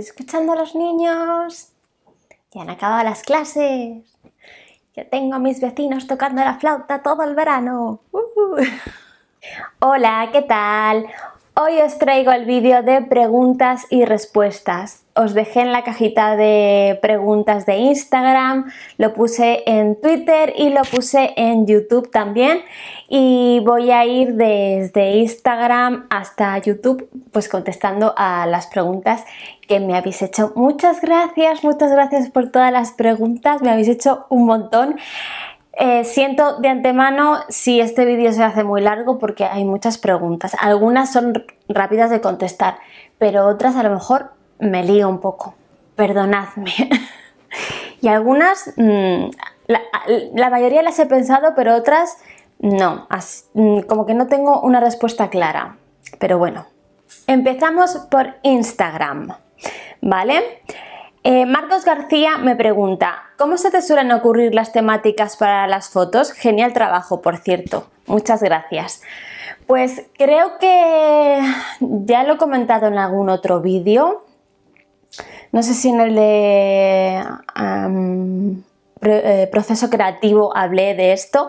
escuchando a los niños? Ya han acabado las clases. Yo tengo a mis vecinos tocando la flauta todo el verano. Uh-huh. Hola, ¿qué tal? Hoy os traigo el vídeo de preguntas y respuestas os dejé en la cajita de preguntas de Instagram, lo puse en Twitter y lo puse en YouTube también. Y voy a ir desde Instagram hasta YouTube, pues contestando a las preguntas que me habéis hecho. Muchas gracias, muchas gracias por todas las preguntas, me habéis hecho un montón. Eh, siento de antemano si este vídeo se hace muy largo porque hay muchas preguntas. Algunas son rápidas de contestar, pero otras a lo mejor me lío un poco, perdonadme. y algunas, mm, la, mayoría las he pensado, pero otras no, mm, como que no tengo una respuesta clara. Pero bueno, empezamos por Instagram, ¿vale? Eh, Marcos García me pregunta, ¿cómo se te suelen ocurrir las temáticas para las fotos? Genial trabajo, por cierto. Muchas gracias. Pues creo que ya lo he comentado en algún otro vídeo, no sé si en el eh, proceso creativo hablé de esto,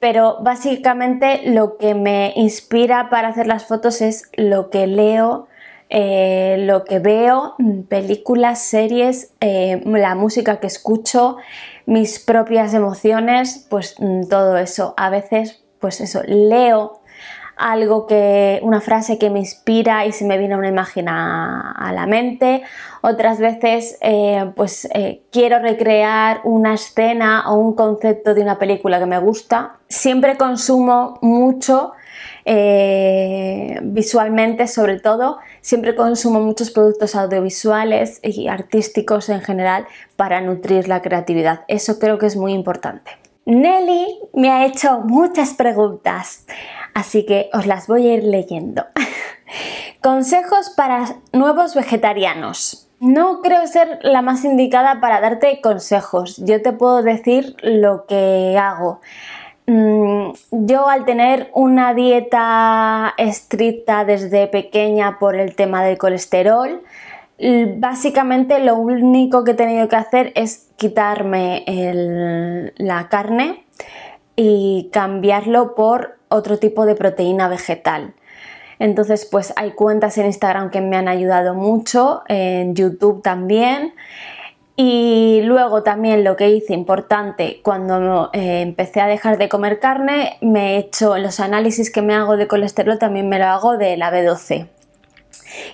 pero básicamente lo que me inspira para hacer las fotos es lo que leo, eh, lo que veo, películas, series, eh, la música que escucho, mis propias emociones, pues mm, todo eso. A veces, pues eso, leo algo que, una frase que me inspira y se me viene una imagen a la mente otras veces eh, pues eh, quiero recrear una escena o un concepto de una película que me gusta. Siempre consumo mucho eh, visualmente sobre todo, siempre consumo muchos productos audiovisuales y artísticos en general para nutrir la creatividad. Eso creo que es muy importante. Nelly me ha hecho muchas preguntas, así que os las voy a ir leyendo. Consejos para nuevos vegetarianos. No creo ser la más indicada para darte consejos. Yo te puedo decir lo que hago. Mm, yo al tener una dieta estricta desde pequeña por el tema del colesterol, básicamente lo único que he tenido que hacer es quitarme la carne y cambiarlo por otro tipo de proteína vegetal. Entonces, pues hay cuentas en Instagram que me han ayudado mucho, en YouTube también. Y luego también lo que hice importante, cuando eh, empecé a dejar de comer carne, me he hecho los análisis que me hago de colesterol, también me lo hago de la B12,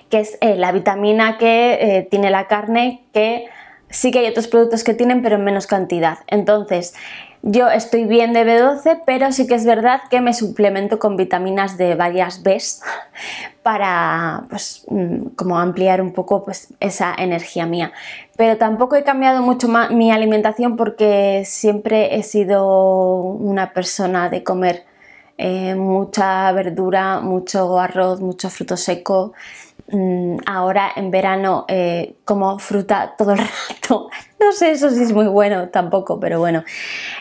que es eh, la vitamina que eh, tiene la carne que sí que hay otros productos que tienen, pero en menos cantidad. Entonces, yo estoy bien de B12, pero sí que es verdad que me suplemento con vitaminas de varias Bs para pues, mm, como ampliar un poco pues, esa energía mía. Pero tampoco he cambiado mucho mi alimentación porque siempre he sido una persona de comer eh, mucha verdura, mucho arroz, mucho fruto seco Mm, ahora en verano eh, como fruta todo el rato. No sé, eso sí es muy bueno tampoco, pero bueno.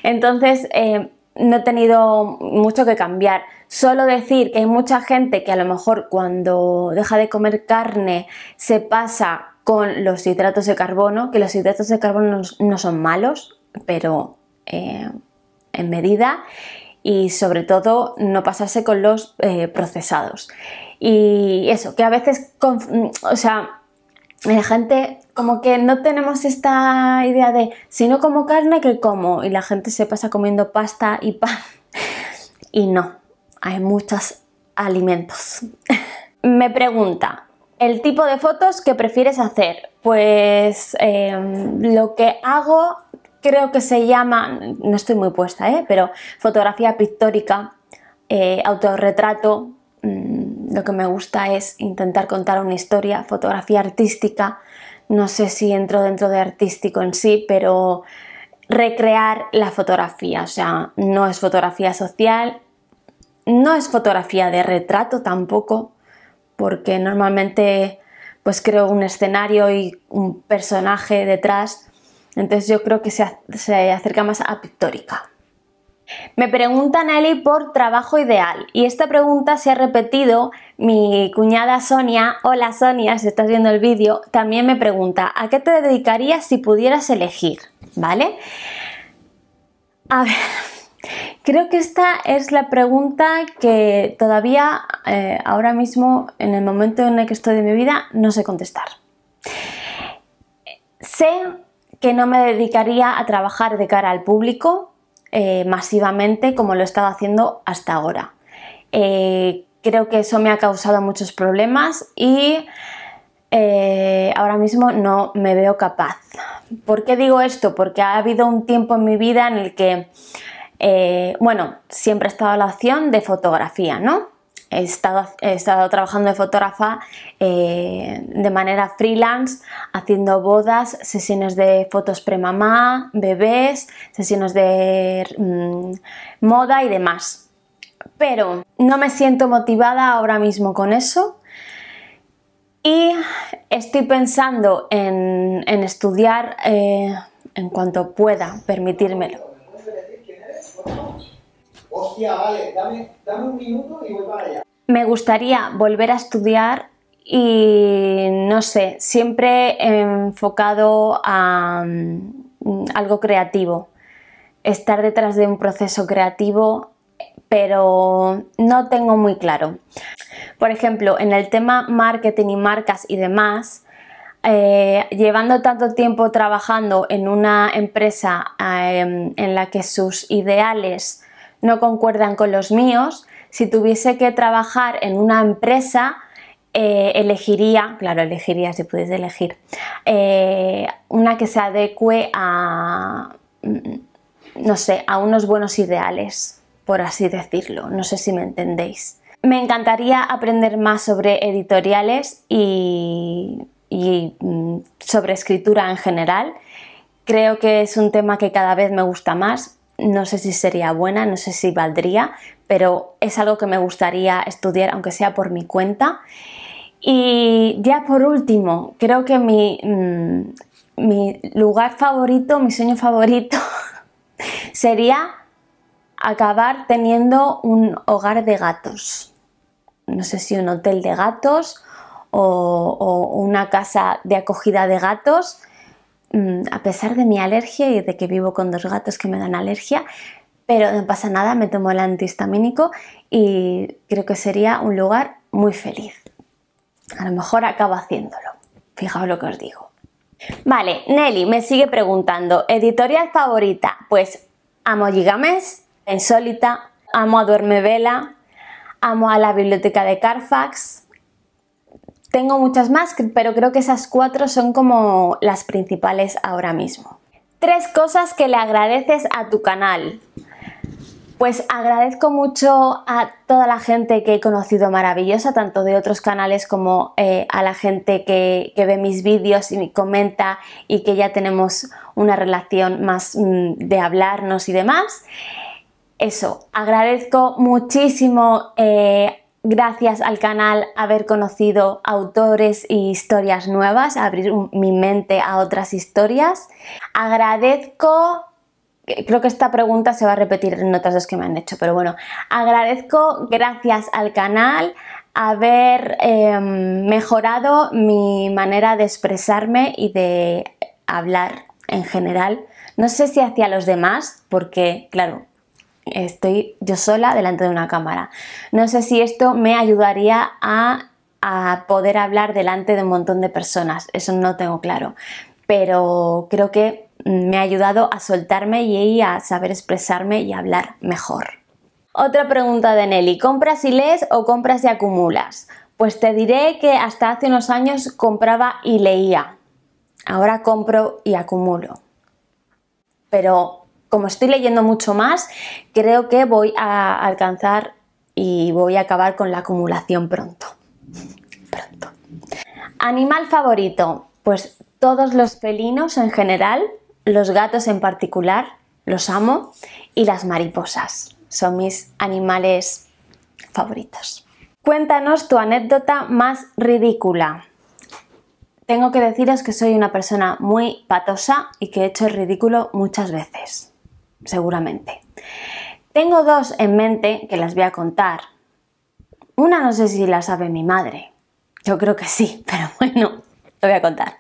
Entonces, eh, no he tenido mucho que cambiar. Solo decir que hay mucha gente que a lo mejor cuando deja de comer carne se pasa con los hidratos de carbono, que los hidratos de carbono no, son malos, pero eh, en medida y sobre todo no pasarse con los eh, procesados. Y eso, que a veces, mm, o sea, la gente como que no tenemos esta idea de si no como carne, que como? Y la gente se pasa comiendo pasta y pan. Y no, hay muchos alimentos. Me pregunta, ¿el tipo de fotos que prefieres hacer? Pues em, lo que hago creo que se llama, no estoy muy puesta, ¿eh? pero fotografía pictórica, eh, autorretrato, mm, lo que me gusta es intentar contar una historia, fotografía artística, no sé si entro dentro de artístico en sí, pero recrear la fotografía, o sea, no es fotografía social, no es fotografía de retrato tampoco, porque normalmente pues creo un escenario y un personaje detrás entonces yo creo que se, acerca más a pictórica. Me pregunta Nelly por trabajo ideal y esta pregunta se ha repetido. Mi cuñada Sonia, hola Sonia, si estás viendo el vídeo, también me pregunta, ¿a qué te dedicarías si pudieras elegir? ¿Vale? A ver, creo que esta es la pregunta que todavía eh, ahora mismo, en el momento en el que estoy de mi vida, no sé contestar. Sé que no me dedicaría a trabajar de cara al público eh, masivamente como lo he estado haciendo hasta ahora. Eh, creo que eso me ha causado muchos problemas y eh, ahora mismo no me veo capaz. ¿Por qué digo esto? Porque ha habido un tiempo en mi vida en el que, bueno, siempre ha estado la opción de fotografía, ¿no? he estado, trabajando de fotógrafa eh, de manera freelance, haciendo bodas, sesiones de fotos premamá, bebés, sesiones de mm, moda y demás. Pero no me siento motivada ahora mismo con eso. Y estoy pensando en, estudiar eh, en cuanto pueda permitírmelo hostia, vale, dame, un minuto y voy para allá. Me gustaría volver a estudiar y no sé, siempre enfocado a mm, algo creativo, estar detrás de un proceso creativo, pero no tengo muy claro. Por ejemplo, en el tema marketing y marcas y demás, eh, llevando tanto tiempo trabajando en una empresa eh, en la que sus ideales no concuerdan con los míos. Si tuviese que trabajar en una empresa, eh, elegiría, claro, elegiría si pudiese elegir, eh, una que se adecue a, mm, no sé, a unos buenos ideales, por así decirlo. No sé si me entendéis. Me encantaría aprender más sobre editoriales y mm, sobre escritura en general. Creo que es un tema que cada vez me gusta más no sé si sería buena, no sé si valdría, pero es algo que me gustaría estudiar, aunque sea por mi cuenta. Y ya por último, creo que mi, mm, lugar favorito, mi sueño favorito sería acabar teniendo un hogar de gatos. No sé si un hotel de gatos o una casa de acogida de gatos Mm, a pesar de mi alergia y de que vivo con dos gatos que me dan alergia, pero no pasa nada, me tomo el antihistamínico y creo que sería un lugar muy feliz. A lo mejor acabo haciéndolo. Fijaos lo que os digo. Vale, Nelly me sigue preguntando, ¿editorial favorita? Pues amo Gigames, Insólita, amo a Vela amo a la biblioteca de Carfax, tengo muchas más, pero creo que esas cuatro son como las principales ahora mismo. Tres cosas que le agradeces a tu canal. Pues agradezco mucho a toda la gente que he conocido maravillosa, tanto de otros canales como eh, a la gente que, ve mis vídeos y me comenta y que ya tenemos una relación más mm, de hablarnos y demás. Eso, agradezco muchísimo eh, gracias al canal haber conocido autores y historias nuevas, abrir mi mente a otras historias. Agradezco, creo que esta pregunta se va a repetir en otras dos que me han hecho, pero bueno, agradezco gracias al canal haber em, mejorado mi manera de expresarme y de hablar en general. No sé si hacia los demás, porque claro, estoy yo sola delante de una cámara. No sé si esto me ayudaría a, poder hablar delante de un montón de personas, eso no tengo claro, pero creo que me ha ayudado a soltarme y a saber expresarme y hablar mejor. Otra pregunta de Nelly, ¿compras y lees o compras y acumulas? Pues te diré que hasta hace unos años compraba y leía, ahora compro y acumulo. Pero como estoy leyendo mucho más, creo que voy a alcanzar y voy a acabar con la acumulación pronto. Animal favorito, pues todos los felinos en general, los gatos en particular, los amo, y las mariposas son mis animales favoritos. Cuéntanos tu anécdota más ridícula. Tengo que deciros que soy una persona muy patosa y que he hecho el ridículo muchas veces seguramente. Tengo dos en mente que las voy a contar. Una no sé si la sabe mi madre. Yo creo que sí, pero bueno, lo voy a contar.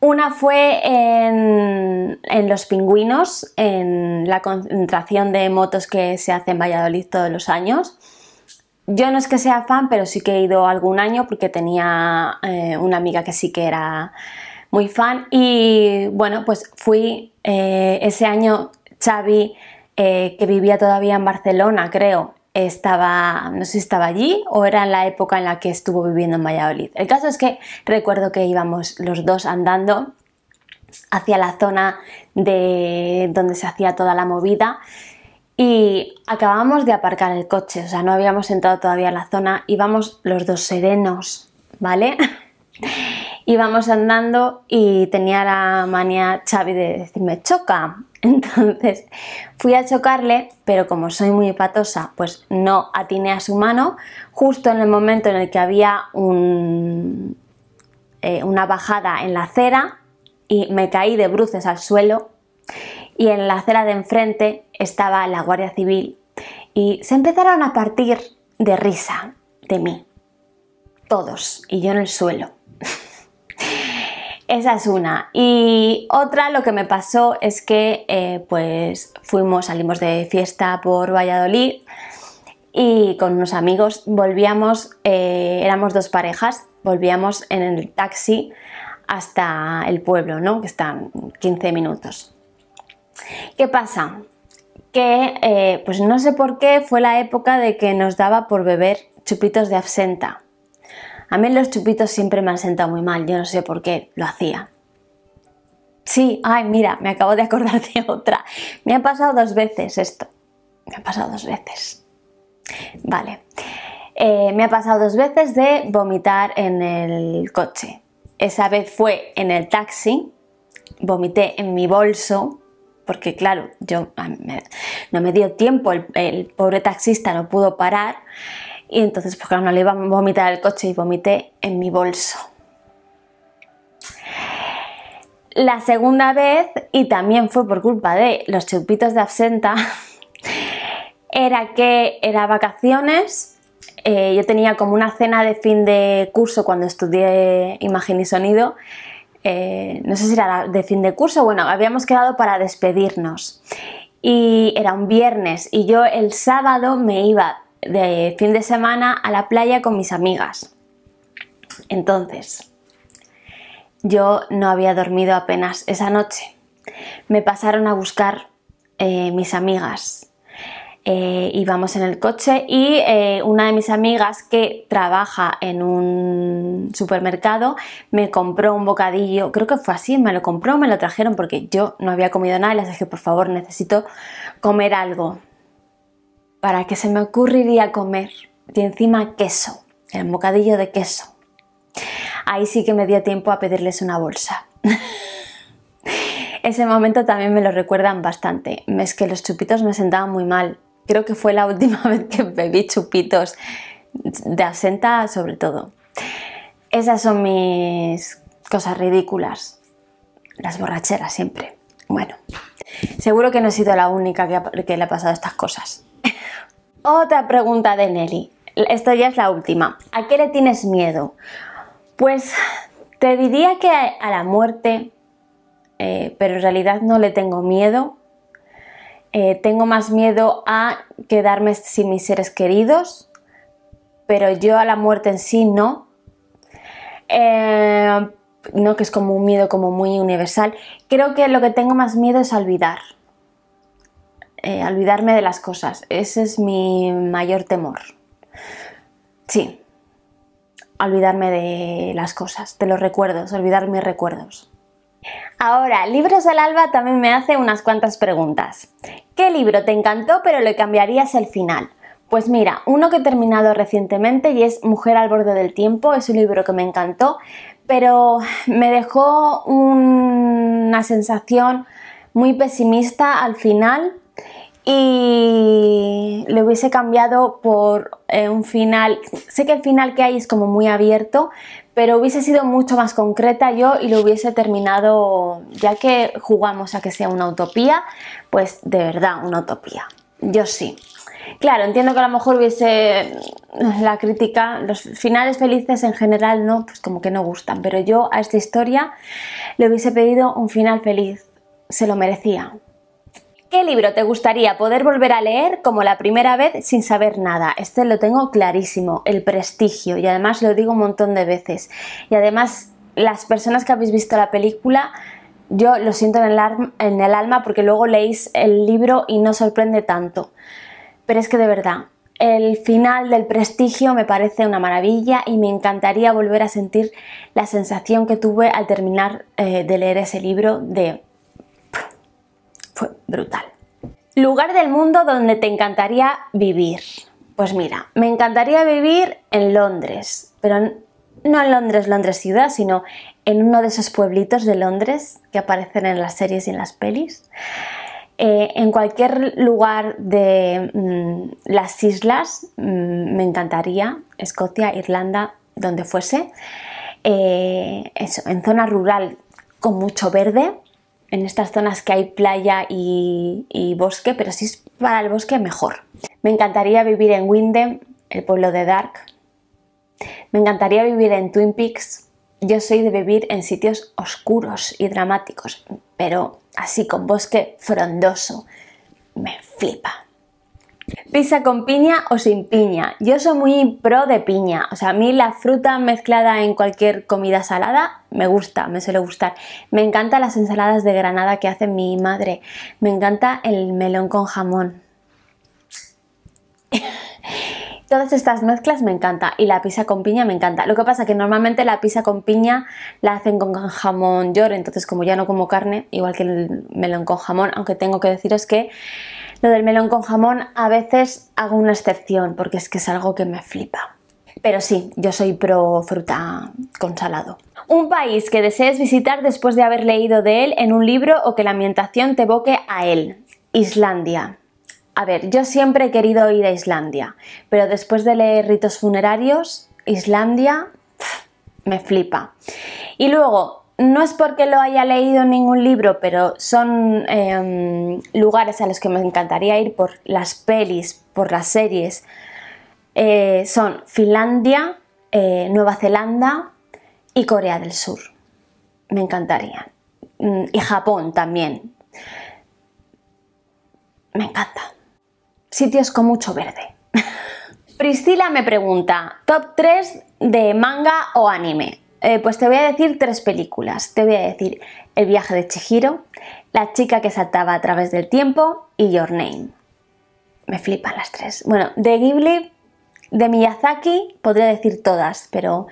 Una fue en, Los Pingüinos, en la concentración de motos que se hace en Valladolid todos los años. Yo no es que sea fan, pero sí que he ido algún año porque tenía eh, una amiga que sí que era muy fan y bueno, pues fui eh, ese año Xavi, eh, que vivía todavía en Barcelona, creo, estaba, no sé si estaba allí o era en la época en la que estuvo viviendo en Valladolid. El caso es que recuerdo que íbamos los dos andando hacia la zona de donde se hacía toda la movida y acabamos de aparcar el coche, o sea, no habíamos entrado todavía en la zona, íbamos los dos serenos, ¿vale? íbamos andando y tenía la manía Xavi de decirme choca. Entonces fui a chocarle, pero como soy muy patosa, pues no atiné a su mano justo en el momento en el que había eh, una bajada en la acera y me caí de bruces al suelo y en la acera de enfrente estaba la Guardia Civil y se empezaron a partir de risa de mí, todos, y yo en el suelo. Esa es una. Y otra, lo que me pasó es que eh, pues fuimos, salimos de fiesta por Valladolid y con unos amigos volvíamos, eh, éramos dos parejas, volvíamos en el taxi hasta el pueblo, ¿no? Que está 15 minutos. ¿Qué pasa? Que eh, pues no sé por qué fue la época de que nos daba por beber chupitos de absenta. A mí los chupitos siempre me han sentado muy mal, yo no sé por qué lo hacía. Sí, ay, mira, me acabo de acordar de otra. Me ha pasado dos veces esto. Me ha pasado dos veces. Vale. Eh, me ha pasado dos veces de vomitar en el coche. Esa vez fue en el taxi, vomité en mi bolso, porque claro, yo no me dio tiempo, el pobre taxista no pudo parar y entonces, pues claro, no le iba a vomitar el coche y vomité en mi bolso. La segunda vez, y también fue por culpa de los chupitos de absenta, era que era vacaciones, eh, yo tenía como una cena de fin de curso cuando estudié imagen y sonido, eh, no sé si era de fin de curso, bueno, habíamos quedado para despedirnos y era un viernes y yo el sábado me iba de fin de semana a la playa con mis amigas. Entonces, yo no había dormido apenas esa noche. Me pasaron a buscar eh, mis amigas. Eh, íbamos en el coche y eh, una de mis amigas que trabaja en un supermercado me compró un bocadillo, creo que fue así, me lo compró, me lo trajeron porque yo no había comido nada y les dije por favor necesito comer algo para que se me ocurriría comer. Y encima queso, el bocadillo de queso. Ahí sí que me dio tiempo a pedirles una bolsa. Ese momento también me lo recuerdan bastante. Es que los chupitos me sentaban muy mal. Creo que fue la última vez que bebí chupitos de asenta, sobre todo. Esas son mis cosas ridículas. Las borracheras siempre. Bueno, seguro que no he sido la única que, que le ha pasado estas cosas. Otra pregunta de Nelly. Esta ya es la última. ¿A qué le tienes miedo? Pues te diría que a la muerte, eh, pero en realidad no le tengo miedo. Eh, tengo más miedo a quedarme sin mis seres queridos, pero yo a la muerte en sí no. Eh, no que es como un miedo como muy universal. Creo que lo que tengo más miedo es olvidar. Eh, olvidarme de las cosas. Ese es mi mayor temor. Sí, olvidarme de las cosas, de los recuerdos, olvidar mis recuerdos. Ahora, Libros al Alba también me hace unas cuantas preguntas. ¿Qué libro te encantó pero le cambiarías el final? Pues mira, uno que he terminado recientemente y es Mujer al borde del tiempo, es un libro que me encantó, pero me dejó una sensación muy pesimista al final y le hubiese cambiado por eh, un final, sé que el final que hay es como muy abierto, pero hubiese sido mucho más concreta yo y lo hubiese terminado, ya que jugamos a que sea una utopía, pues de verdad una utopía, yo sí. Claro, entiendo que a lo mejor hubiese mm, la crítica, los finales felices en general no, pues como que no gustan, pero yo a esta historia le hubiese pedido un final feliz, se lo merecía, ¿Qué libro te gustaría poder volver a leer como la primera vez sin saber nada? Este lo tengo clarísimo, El Prestigio, y además lo digo un montón de veces. Y además, las personas que habéis visto la película, yo lo siento en el, alma, porque luego leéis el libro y no sorprende tanto. Pero es que de verdad, el final del prestigio me parece una maravilla y me encantaría volver a sentir la sensación que tuve al terminar eh, de leer ese libro de brutal. Lugar del mundo donde te encantaría vivir. Pues mira, me encantaría vivir en Londres, pero no en Londres, Londres ciudad, sino en uno de esos pueblitos de Londres que aparecen en las series y en las pelis. Eh, en cualquier lugar de mm, las islas mm, me encantaría, Escocia, Irlanda, donde fuese. Eh, en zona rural con mucho verde, en estas zonas que hay playa y, bosque, pero si es para el bosque mejor. Me encantaría vivir en Windham, el pueblo de Dark. Me encantaría vivir en Twin Peaks. Yo soy de vivir en sitios oscuros y dramáticos, pero así con bosque frondoso. Me flipa. Pizza con piña o sin piña. Yo soy muy pro de piña. O sea, a mí la fruta mezclada en cualquier comida salada me gusta, me suele gustar. Me encantan las ensaladas de granada que hace mi madre. Me encanta el melón con jamón. Todas estas mezclas me encanta y la pizza con piña me encanta. Lo que pasa que normalmente la pizza con piña la hacen con jamón york, entonces como ya no como carne, igual que el melón con jamón, aunque tengo que deciros que lo del melón con jamón a veces hago una excepción porque es que es algo que me flipa. Pero sí, yo soy pro fruta con salado. Un país que desees visitar después de haber leído de él en un libro o que la ambientación te evoque a él. Islandia. A ver, yo siempre he querido ir a Islandia, pero después de leer ritos funerarios, Islandia me flipa. Y luego, no es porque lo haya leído en ningún libro, pero son em, lugares a los que me encantaría ir por las pelis, por las series. Eh, son Finlandia, eh, Nueva Zelanda y Corea del Sur. Me encantaría. Mm, y Japón también. Me encanta sitios con mucho verde. Priscila me pregunta, top 3 de manga o anime. Eh, pues te voy a decir tres películas. Te voy a decir El viaje de Chihiro, La chica que saltaba a través del tiempo y Your Name. Me flipan las tres. Bueno, de Ghibli, de Miyazaki, podría decir todas, pero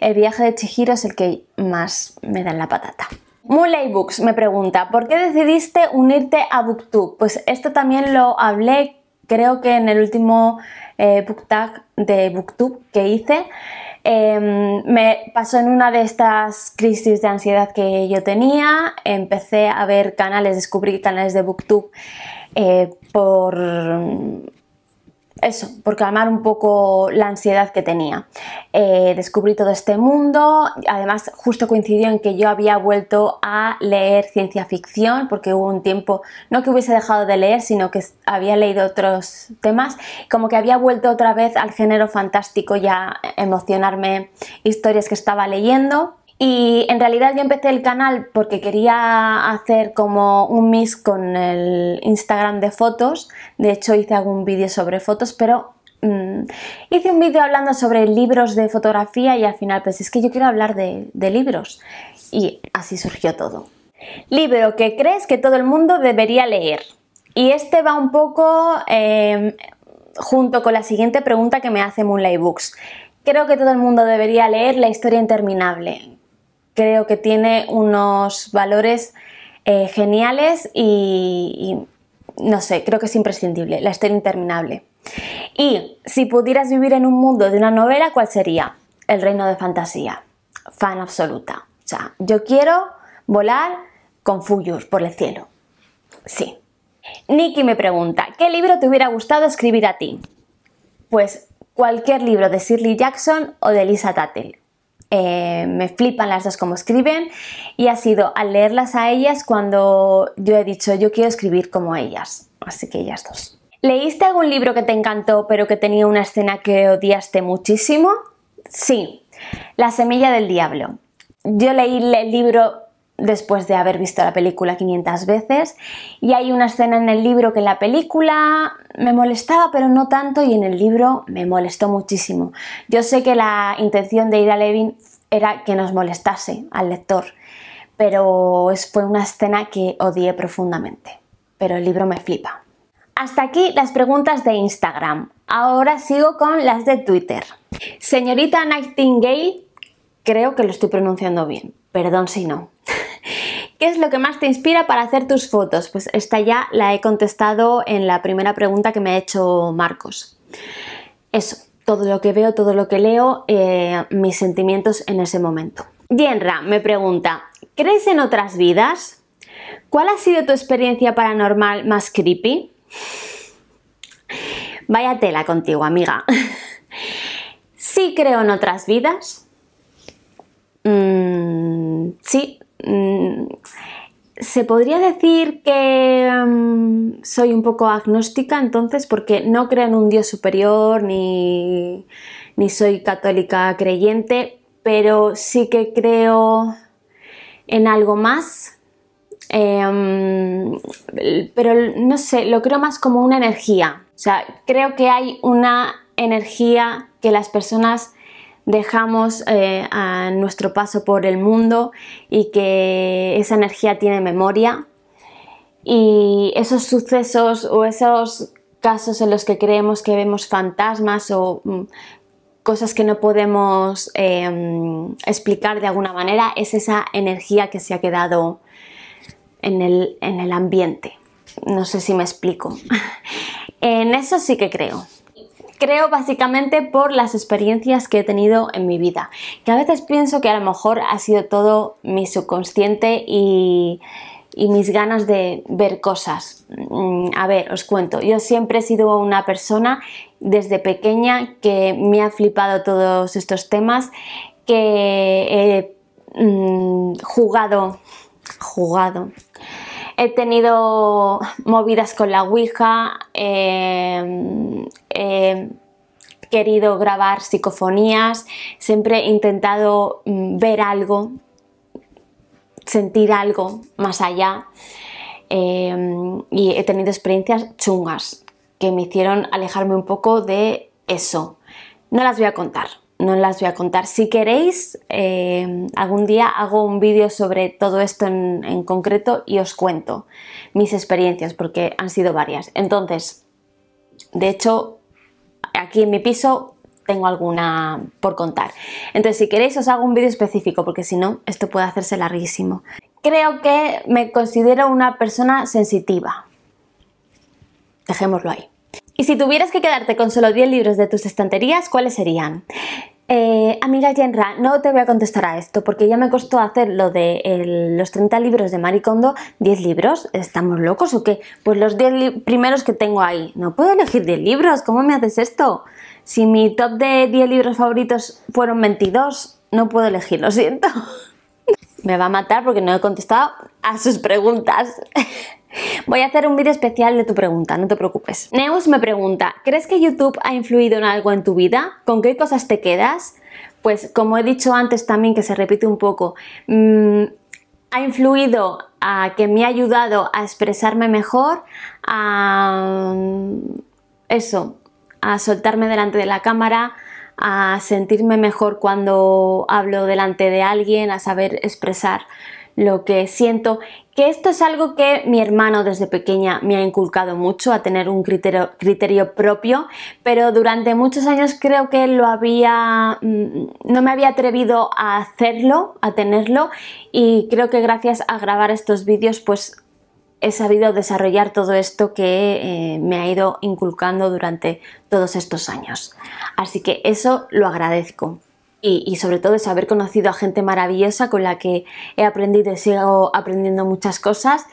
El viaje de Chihiro es el que más me da en la patata. Muley Books me pregunta, ¿por qué decidiste unirte a BookTube? Pues esto también lo hablé creo que en el último eh, book tag de BookTube que hice, em, me pasó en una de estas crisis de ansiedad que yo tenía, empecé a ver canales, descubrí canales de BookTube eh, por eso, por calmar un poco la ansiedad que tenía. Eh, descubrí todo este mundo, además justo coincidió en que yo había vuelto a leer ciencia ficción, porque hubo un tiempo, no que hubiese dejado de leer, sino que había leído otros temas, como que había vuelto otra vez al género fantástico y a emocionarme historias que estaba leyendo. Y en realidad yo empecé el canal porque quería hacer como un mix con el Instagram de fotos. De hecho hice algún vídeo sobre fotos, pero mm, hice un vídeo hablando sobre libros de fotografía y al final pues es que yo quiero hablar de, libros. Y así surgió todo. Libro que crees que todo el mundo debería leer. Y este va un poco em, junto con la siguiente pregunta que me hace Moonlight Books. Creo que todo el mundo debería leer La historia interminable creo que tiene unos valores eh, geniales y, no sé, creo que es imprescindible, la historia interminable. Y si pudieras vivir en un mundo de una novela, ¿cuál sería? El reino de fantasía. Fan absoluta. O sea, yo quiero volar con Fuyus por el cielo. Sí. Nicky me pregunta, ¿qué libro te hubiera gustado escribir a ti? Pues cualquier libro de Shirley Jackson o de Lisa Tattle. Eh, me flipan las dos como escriben y ha sido al leerlas a ellas cuando yo he dicho yo quiero escribir como ellas, así que ellas dos. ¿Leíste algún libro que te encantó pero que tenía una escena que odiaste muchísimo? Sí, La semilla del diablo. Yo leí el libro después de haber visto la película 500 veces. Y hay una escena en el libro que en la película me molestaba, pero no tanto, y en el libro me molestó muchísimo. Yo sé que la intención de a Levin era que nos molestase al lector, pero fue una escena que odié profundamente. Pero el libro me flipa. Hasta aquí las preguntas de Instagram. Ahora sigo con las de Twitter. Señorita Nightingale, creo que lo estoy pronunciando bien. Perdón si no. ¿Qué es lo que más te inspira para hacer tus fotos? Pues esta ya la he contestado en la primera pregunta que me ha hecho Marcos. Eso, todo lo que veo, todo lo que leo, eh, mis sentimientos en ese momento. Yenra me pregunta, ¿crees en otras vidas? ¿Cuál ha sido tu experiencia paranormal más creepy? Vaya tela contigo, amiga. sí creo en otras vidas. Mm, sí, Mm, se podría decir que mm, soy un poco agnóstica entonces porque no creo en un Dios superior ni, soy católica creyente, pero sí que creo en algo más. Em, pero no sé, lo creo más como una energía. O sea, creo que hay una energía que las personas dejamos eh, a nuestro paso por el mundo y que esa energía tiene memoria y esos sucesos o esos casos en los que creemos que vemos fantasmas o mm, cosas que no podemos em, explicar de alguna manera es esa energía que se ha quedado en el ambiente. No sé si me explico. en eso sí que creo creo básicamente por las experiencias que he tenido en mi vida, que a veces pienso que a lo mejor ha sido todo mi subconsciente y, mis ganas de ver cosas. Mm, a ver, os cuento, yo siempre he sido una persona desde pequeña que me ha flipado todos estos temas, que he mm, jugado, jugado, He tenido movidas con la Ouija, eh, he querido grabar psicofonías, siempre he intentado mm, ver algo, sentir algo más allá em, y he tenido experiencias chungas que me hicieron alejarme un poco de eso. No las voy a contar no las voy a contar. Si queréis, eh, algún día hago un vídeo sobre todo esto en, en, concreto y os cuento mis experiencias porque han sido varias. Entonces, de hecho, aquí en mi piso tengo alguna por contar. Entonces, si queréis, os hago un vídeo específico porque si no, esto puede hacerse larguísimo. Creo que me considero una persona sensitiva. Dejémoslo ahí. Y si tuvieras que quedarte con solo 10 libros de tus estanterías, ¿cuáles serían? Eh, amiga Jenra, no te voy a contestar a esto porque ya me costó hacer lo de los 30 libros de Maricondo, 10 libros, ¿estamos locos o qué? Pues los 10 primeros que tengo ahí, no puedo elegir 10 libros, ¿cómo me haces esto? Si mi top de 10 libros favoritos fueron 22, no puedo elegir, lo siento. me va a matar porque no he contestado a sus preguntas. Voy a hacer un vídeo especial de tu pregunta, no te preocupes. Neus me pregunta, ¿crees que YouTube ha influido en algo en tu vida? ¿Con qué cosas te quedas? Pues como he dicho antes también, que se repite un poco, mm, ha influido, a, que me ha ayudado a expresarme mejor, a mm, eso, a soltarme delante de la cámara, a sentirme mejor cuando hablo delante de alguien, a saber expresar lo que siento, que esto es algo que mi hermano desde pequeña me ha inculcado mucho, a tener un criterio, propio, pero durante muchos años creo que lo había, mm, no me había atrevido a hacerlo, a tenerlo, y creo que gracias a grabar estos vídeos, pues he sabido desarrollar todo esto que eh, me ha ido inculcando durante todos estos años. Así que eso lo agradezco y, sobre todo eso, haber conocido a gente maravillosa con la que he aprendido y sigo aprendiendo muchas cosas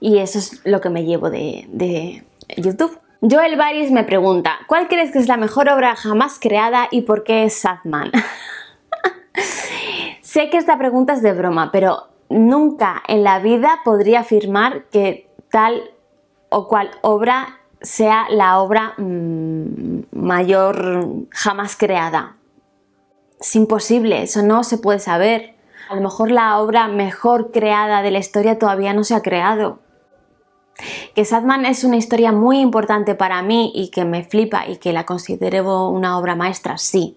y eso es lo que me llevo de, YouTube. Joel Baris me pregunta, ¿cuál crees que es la mejor obra jamás creada y por qué es Sadman? sé que esta pregunta es de broma, pero nunca en la vida podría afirmar que tal o cual obra sea la obra mm, mayor jamás creada es imposible, eso no se puede saber. A lo mejor la obra mejor creada de la historia todavía no se ha creado. Que Sadman es una historia muy importante para mí y que me flipa y que la considero una obra maestra, sí.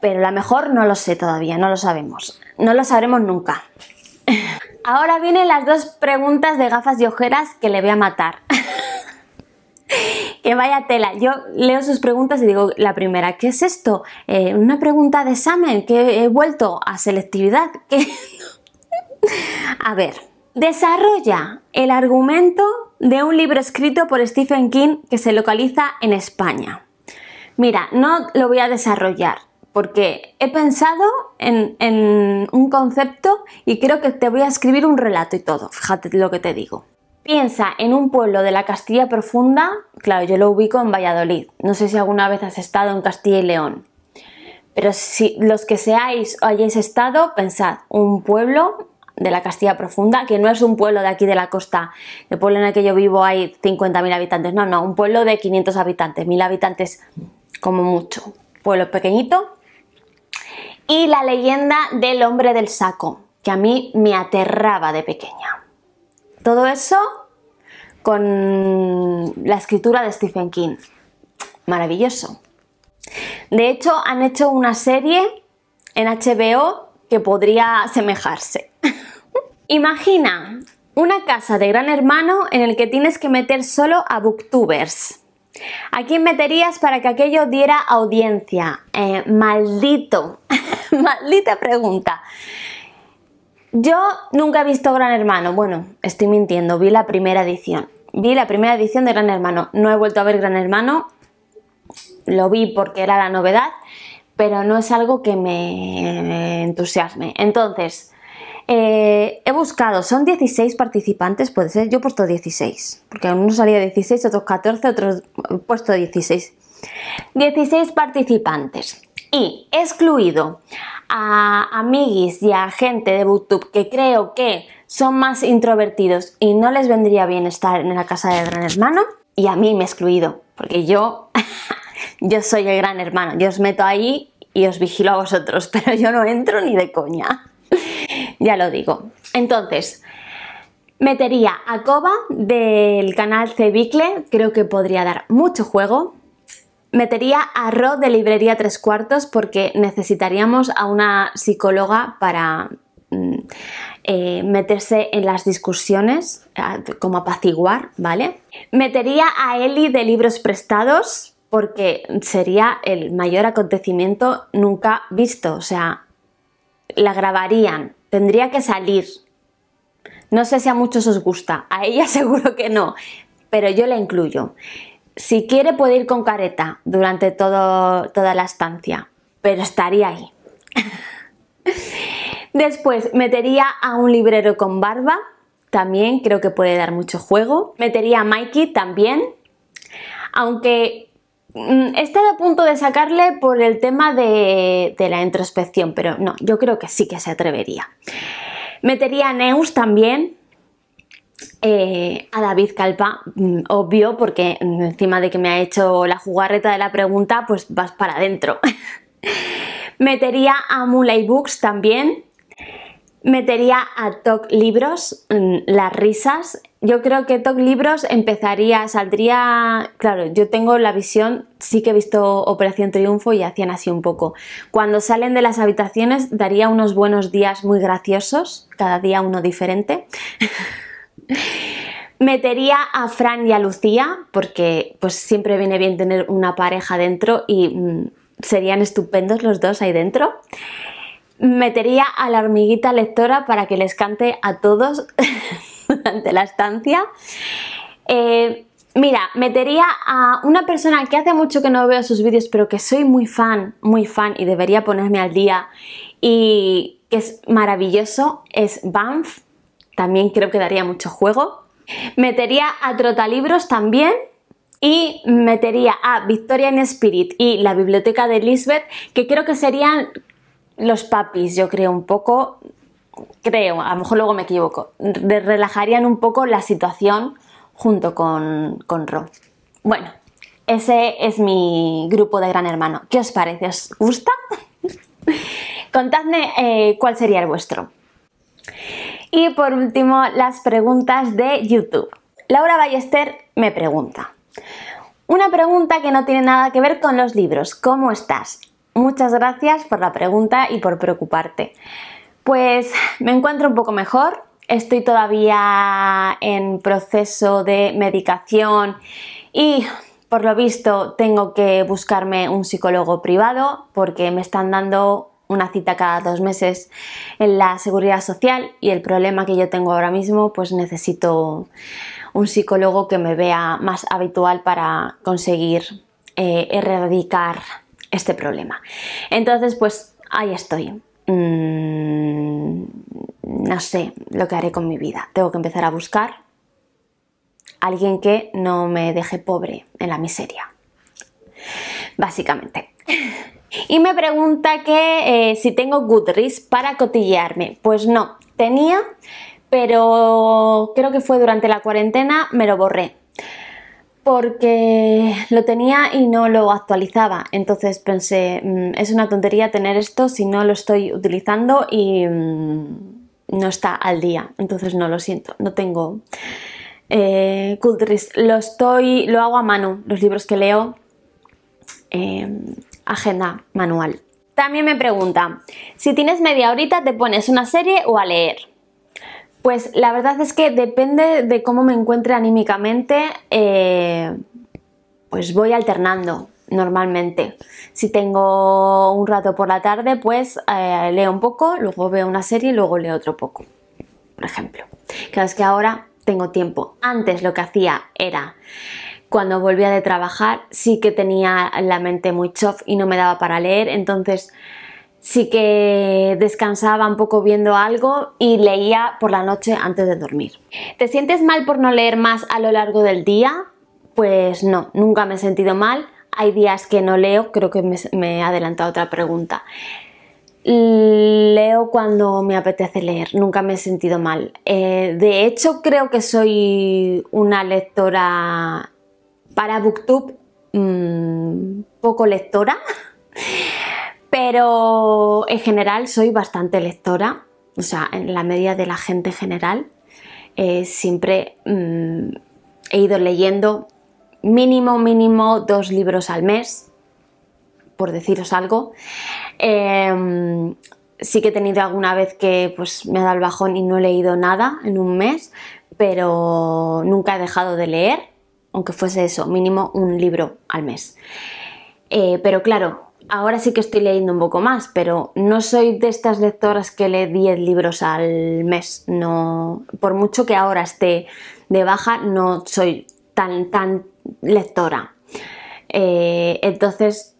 Pero la mejor no lo sé todavía, no lo sabemos. No lo sabremos nunca. Ahora vienen las dos preguntas de gafas y ojeras que le voy a matar. que vaya tela. Yo leo sus preguntas y digo, la primera, ¿qué es esto? Eh, una pregunta de examen, que he vuelto a selectividad. a ver, desarrolla el argumento de un libro escrito por Stephen King que se localiza en España. Mira, no lo voy a desarrollar porque he pensado en, un concepto y creo que te voy a escribir un relato y todo. Fíjate lo que te digo. Piensa en un pueblo de la Castilla Profunda, claro, yo lo ubico en Valladolid, no sé si alguna vez has estado en Castilla y León, pero si los que seáis o hayáis estado, pensad, un pueblo de la Castilla Profunda, que no es un pueblo de aquí de la costa, el pueblo en el que yo vivo hay 50.000 habitantes, no, no, un pueblo de 500 habitantes, 1.000 habitantes como mucho, pueblo pequeñito. Y la leyenda del hombre del saco, que a mí me aterraba de pequeña. Todo eso con la escritura de Stephen King. Maravilloso. De hecho, han hecho una serie en HBO que podría asemejarse. Imagina una casa de gran hermano en el que tienes que meter solo a booktubers. ¿A quién meterías para que aquello diera audiencia? Eh, maldito, maldita pregunta. Yo nunca he visto Gran Hermano. Bueno, estoy mintiendo, vi la primera edición. Vi la primera edición de Gran Hermano. No he vuelto a ver Gran Hermano. Lo vi porque era la novedad, pero no es algo que me entusiasme. Entonces, eh, he buscado, son 16 participantes, puede ser, yo he puesto 16, porque uno salía 16, otros 14, otros he puesto 16. 16 participantes y excluido a amiguis y a gente de Youtube que creo que son más introvertidos y no les vendría bien estar en la casa del gran hermano y a mí me he excluido porque yo yo soy el gran hermano yo os meto ahí y os vigilo a vosotros pero yo no entro ni de coña ya lo digo entonces metería a Koba del canal Cebicle creo que podría dar mucho juego Metería a arroz de librería tres cuartos porque necesitaríamos a una psicóloga para mm, eh, meterse en las discusiones, como apaciguar, ¿vale? Metería a Eli de libros prestados porque sería el mayor acontecimiento nunca visto, o sea, la grabarían, tendría que salir. No sé si a muchos os gusta, a ella seguro que no, pero yo la incluyo. Si quiere puede ir con careta durante toda la estancia, pero estaría ahí. Después metería a un librero con barba, también creo que puede dar mucho juego. Metería a Mikey también, aunque mm, he estado a punto de sacarle por el tema de, de, la introspección, pero no, yo creo que sí que se atrevería. Metería a Neus también, eh, a David Calpa, mm, obvio, porque encima de que me ha hecho la jugarreta de la pregunta, pues vas para adentro. Metería a Mulay Books también. Metería a Toc Libros, mm, las risas. Yo creo que Toc Libros empezaría, saldría. Claro, yo tengo la visión, sí que he visto Operación Triunfo y hacían así un poco. Cuando salen de las habitaciones, daría unos buenos días muy graciosos, cada día uno diferente. Metería a Fran y a Lucía, porque pues siempre viene bien tener una pareja dentro y mm, serían estupendos los dos ahí dentro. Metería a la hormiguita lectora para que les cante a todos durante la estancia. Eh, mira, metería a una persona que hace mucho que no veo sus vídeos, pero que soy muy fan, muy fan y debería ponerme al día y que es maravilloso, es Banff también creo que daría mucho juego. Metería a Trotalibros también y metería a victoria en Spirit y la biblioteca de Lisbeth, que creo que serían los papis, yo creo un poco, creo, a lo mejor luego me equivoco, relajarían un poco la situación junto con, Ro. Bueno, ese es mi grupo de Gran Hermano. ¿Qué os parece? ¿Os gusta? Contadme eh, cuál sería el vuestro. Y por último, las preguntas de YouTube. Laura Ballester me pregunta. Una pregunta que no tiene nada que ver con los libros. ¿Cómo estás? Muchas gracias por la pregunta y por preocuparte. Pues me encuentro un poco mejor. Estoy todavía en proceso de medicación y por lo visto tengo que buscarme un psicólogo privado porque me están dando una cita cada dos meses en la seguridad social y el problema que yo tengo ahora mismo, pues necesito un psicólogo que me vea más habitual para conseguir eh, erradicar este problema. Entonces, pues ahí estoy. Mm, no sé lo que haré con mi vida. Tengo que empezar a buscar alguien que no me deje pobre en la miseria. Básicamente. y me pregunta que eh, si tengo Goodreads para cotillearme. Pues no, tenía, pero creo que fue durante la cuarentena, me lo borré porque lo tenía y no lo actualizaba. Entonces pensé, mm, es una tontería tener esto si no lo estoy utilizando y mm, no está al día. Entonces no lo siento, no tengo eh, Goodreads. Lo estoy, lo hago a mano, los libros que leo. Em, agenda manual. También me pregunta, si tienes media horita, ¿te pones una serie o a leer? Pues la verdad es que depende de cómo me encuentre anímicamente, eh, pues voy alternando normalmente. Si tengo un rato por la tarde, pues eh, leo un poco, luego veo una serie y luego leo otro poco, por ejemplo. Claro, es que ahora tengo tiempo. Antes lo que hacía era cuando volvía de trabajar sí que tenía la mente muy chof y no me daba para leer, entonces sí que descansaba un poco viendo algo y leía por la noche antes de dormir. ¿Te sientes mal por no leer más a lo largo del día? Pues no, nunca me he sentido mal. Hay días que no leo, creo que me, he adelantado otra pregunta. Leo cuando me apetece leer, nunca me he sentido mal. Eh, de hecho, creo que soy una lectora para Booktube mm, poco lectora, pero en general soy bastante lectora, o sea, en la media de la gente general. Eh, siempre mm, he ido leyendo mínimo, mínimo dos libros al mes, por deciros algo. Em, sí que he tenido alguna vez que pues, me ha dado el bajón y no he leído nada en un mes, pero nunca he dejado de leer aunque fuese eso, mínimo un libro al mes. Eh, pero claro, ahora sí que estoy leyendo un poco más, pero no soy de estas lectoras que lee 10 libros al mes. No, por mucho que ahora esté de baja, no soy tan, tan lectora. Eh, entonces,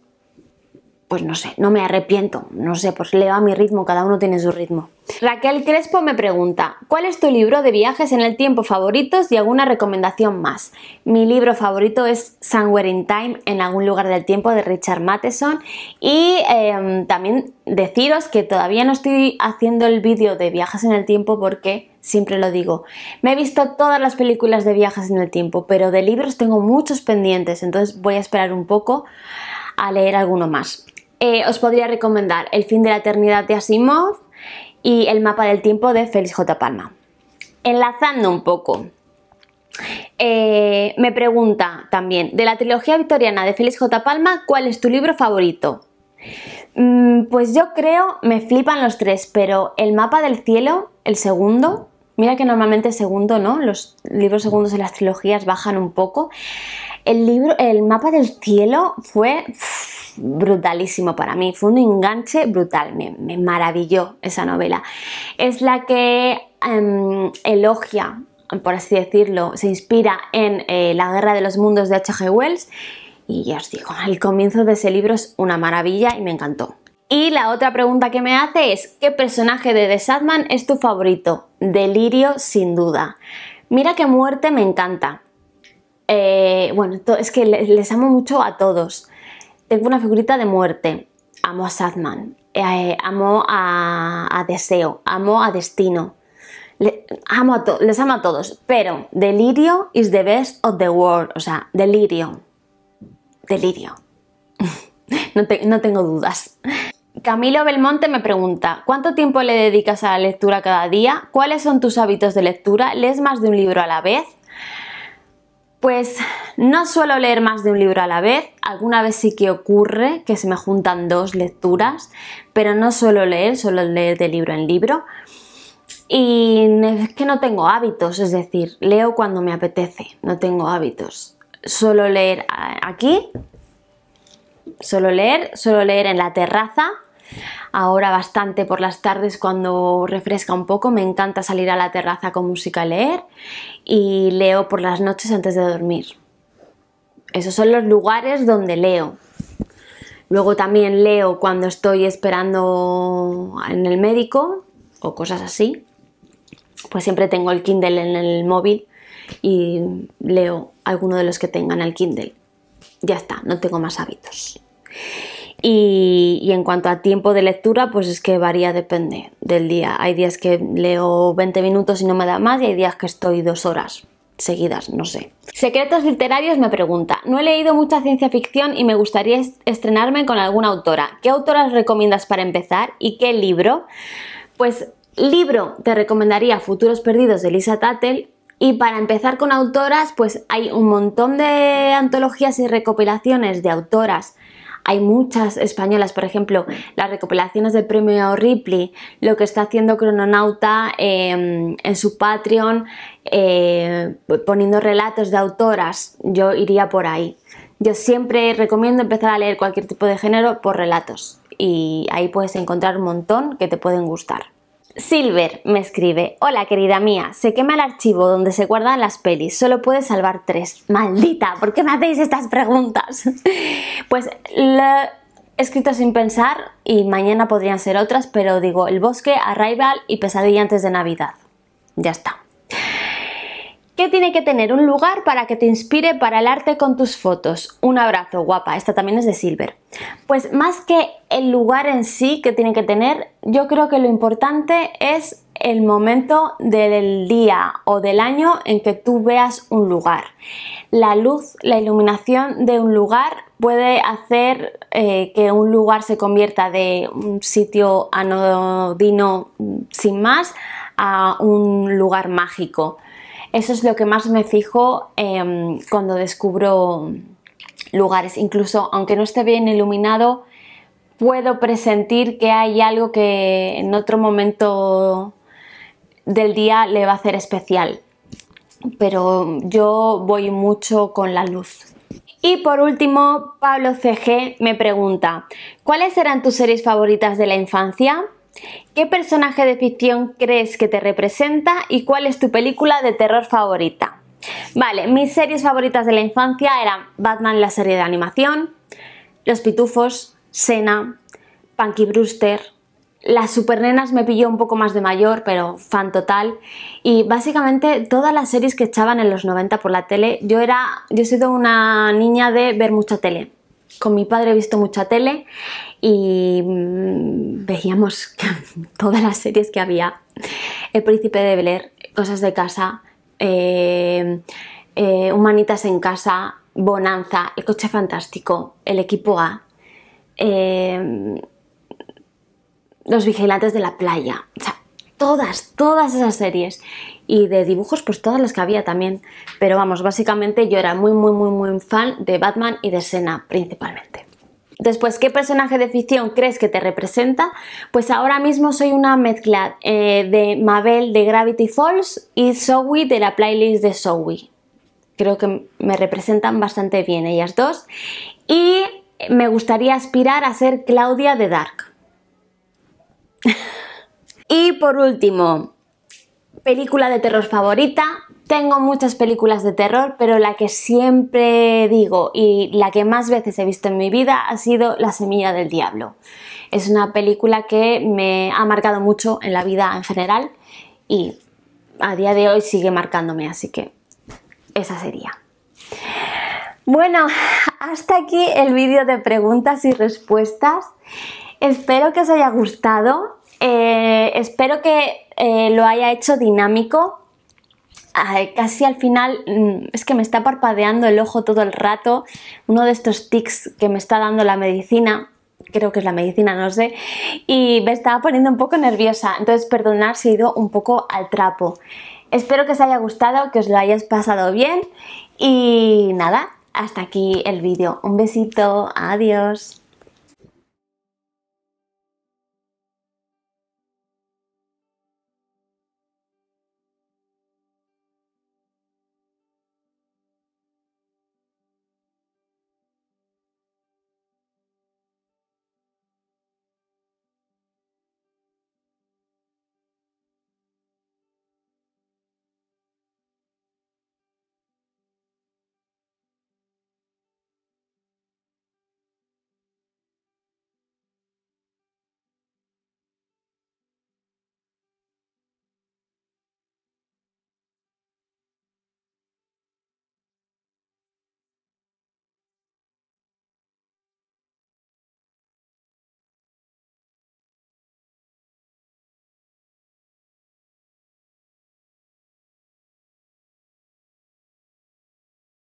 pues no sé, no me arrepiento, no sé, pues leo a mi ritmo, cada uno tiene su ritmo. Raquel Crespo me pregunta, ¿cuál es tu libro de viajes en el tiempo favoritos y alguna recomendación más? Mi libro favorito es Somewhere in Time, en algún lugar del tiempo, de Richard Matheson. Y em, también deciros que todavía no estoy haciendo el vídeo de viajes en el tiempo porque siempre lo digo. Me he visto todas las películas de viajes en el tiempo, pero de libros tengo muchos pendientes, entonces voy a esperar un poco a leer alguno más. Eh, os podría recomendar El fin de la eternidad de Asimov y El mapa del tiempo de Félix J. Palma. Enlazando un poco, eh, me pregunta también, de la trilogía victoriana de Félix J. Palma, ¿cuál es tu libro favorito? Mm, pues yo creo, me flipan los tres, pero El mapa del cielo, el segundo, mira que normalmente segundo, ¿no? Los libros segundos en las trilogías bajan un poco. El libro, el mapa del cielo fue brutalísimo para mí, fue un enganche brutal, me, maravilló esa novela. Es la que em, elogia, por así decirlo, se inspira en eh, La Guerra de los Mundos de H.G. Wells y ya os digo, el comienzo de ese libro es una maravilla y me encantó. Y la otra pregunta que me hace es, ¿qué personaje de The Sadman es tu favorito? Delirio, sin duda. Mira que muerte me encanta. Eh, bueno, es que les amo mucho a todos. Tengo una figurita de muerte. Amo a Sadman. Eh, amo a, Deseo. Amo a Destino. amo les amo a todos. Pero Delirio is the best of the world. O sea, Delirio. Delirio. no, no tengo dudas. Camilo Belmonte me pregunta, ¿cuánto tiempo le dedicas a la lectura cada día? ¿Cuáles son tus hábitos de lectura? ¿Lees más de un libro a la vez? Pues no suelo leer más de un libro a la vez, alguna vez sí que ocurre que se me juntan dos lecturas, pero no suelo leer, suelo leer de libro en libro. Y es que no tengo hábitos, es decir, leo cuando me apetece, no tengo hábitos. Suelo leer eh, aquí, suelo leer, suelo leer en la terraza, Ahora bastante por las tardes cuando refresca un poco, me encanta salir a la terraza con música a leer y leo por las noches antes de dormir. Esos son los lugares donde leo. Luego también leo cuando estoy esperando en el médico o cosas así. Pues siempre tengo el Kindle en el móvil y leo alguno de los que tengan el Kindle. Ya está, no tengo más hábitos. Y y, en cuanto a tiempo de lectura, pues es que varía, depende del día. Hay días que leo 20 minutos y no me da más y hay días que estoy dos horas seguidas, no sé. Secretos Literarios me pregunta, no he leído mucha ciencia ficción y me gustaría estrenarme con alguna autora. ¿Qué autoras recomiendas para empezar y qué libro? Pues libro te recomendaría Futuros Perdidos de Lisa Tattel, y para empezar con autoras, pues hay un montón de antologías y recopilaciones de autoras hay muchas españolas, por ejemplo, las recopilaciones del premio Ripley, lo que está haciendo Crononauta em, en su Patreon, eh, poniendo relatos de autoras, yo iría por ahí. Yo siempre recomiendo empezar a leer cualquier tipo de género por relatos y ahí puedes encontrar un montón que te pueden gustar. Silver me escribe, hola querida mía, se quema el archivo donde se guardan las pelis, solo puedes salvar tres. Maldita, ¿por qué me hacéis estas preguntas? pues le he escrito sin pensar y mañana podrían ser otras, pero digo El bosque, Arrival y Pesadilla antes de Navidad. Ya está. ¿Qué tiene que tener un lugar para que te inspire para el arte con tus fotos? Un abrazo, guapa. Esta también es de Silver. Pues más que el lugar en sí que tiene que tener, yo creo que lo importante es el momento del día o del año en que tú veas un lugar. La luz, la iluminación de un lugar puede hacer eh, que un lugar se convierta de un sitio anodino sin más a un lugar mágico. Eso es lo que más me fijo em, cuando descubro lugares. Incluso aunque no esté bien iluminado, puedo presentir que hay algo que en otro momento del día le va a hacer especial. Pero yo voy mucho con la luz. Y por último, Pablo CG me pregunta, ¿cuáles eran tus series favoritas de la infancia? ¿Qué personaje de ficción crees que te representa y cuál es tu película de terror favorita? Vale, mis series favoritas de la infancia eran Batman, la serie de animación, Los Pitufos, Sena, Punky Brewster, las supernenas me pilló un poco más de mayor, pero fan total. Y básicamente todas las series que echaban en los 90 por la tele, yo era, yo he sido una niña de ver mucha tele con mi padre he visto mucha tele y mm, veíamos todas las series que había. El príncipe de Beler, Cosas de casa, eh, eh, Humanitas en casa, Bonanza, El coche fantástico, El equipo A, eh, Los vigilantes de la playa todas, todas esas series. Y de dibujos, pues todas las que había también. Pero vamos, básicamente yo era muy, muy, muy, muy fan de Batman y de Sena principalmente. Después, ¿qué personaje de ficción crees que te representa? Pues ahora mismo soy una mezcla eh, de Mabel de Gravity Falls y Zoe de la playlist de Zoe. Creo que me representan bastante bien ellas dos. Y me gustaría aspirar a ser Claudia de Dark. Y por último, película de terror favorita. Tengo muchas películas de terror, pero la que siempre digo y la que más veces he visto en mi vida ha sido La Semilla del Diablo. Es una película que me ha marcado mucho en la vida en general y a día de hoy sigue marcándome, así que esa sería. Bueno, hasta aquí el vídeo de preguntas y respuestas. Espero que os haya gustado eh, espero que eh, lo haya hecho dinámico. casi al final mm, es que me está parpadeando el ojo todo el rato. Uno de estos tics que me está dando la medicina. Creo que es la medicina, no sé. Y me estaba poniendo un poco nerviosa. Entonces, perdonad si he ido un poco al trapo. Espero que os haya gustado, que os lo hayáis pasado bien. Y nada, hasta aquí el vídeo. Un besito, adiós.